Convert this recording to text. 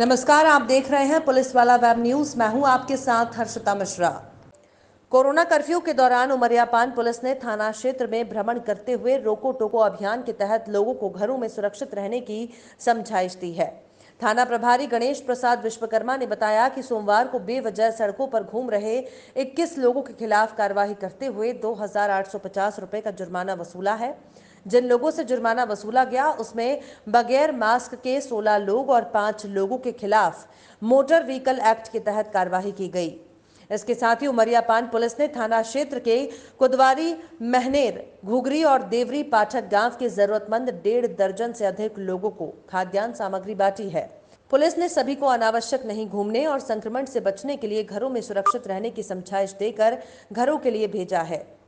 नमस्कार आप देख रहे हैं पुलिस वाला वेब न्यूज मैं हूं आपके साथ हर्षिता मिश्रा कोरोना कर्फ्यू के दौरान उमरियापान पुलिस ने थाना क्षेत्र में भ्रमण करते हुए रोको टोको अभियान के तहत लोगों को घरों में सुरक्षित रहने की समझाइश दी है थाना प्रभारी गणेश प्रसाद विश्वकर्मा ने बताया कि सोमवार को बेवजह सड़कों पर घूम रहे 21 लोगों के खिलाफ कार्रवाई करते हुए दो रुपए का जुर्माना वसूला है जिन लोगों से जुर्माना वसूला गया उसमें बगैर मास्क के 16 लोग और पांच लोगों के खिलाफ मोटर व्हीकल एक्ट के तहत कार्रवाई की गई इसके साथ ही उमरियापान पुलिस ने थाना क्षेत्र के कुदवारी महनेर घुगरी और देवरी पाठक गांव के जरूरतमंद डेढ़ दर्जन से अधिक लोगों को खाद्यान्न सामग्री बांटी है पुलिस ने सभी को अनावश्यक नहीं घूमने और संक्रमण से बचने के लिए घरों में सुरक्षित रहने की समझाइश देकर घरों के लिए भेजा है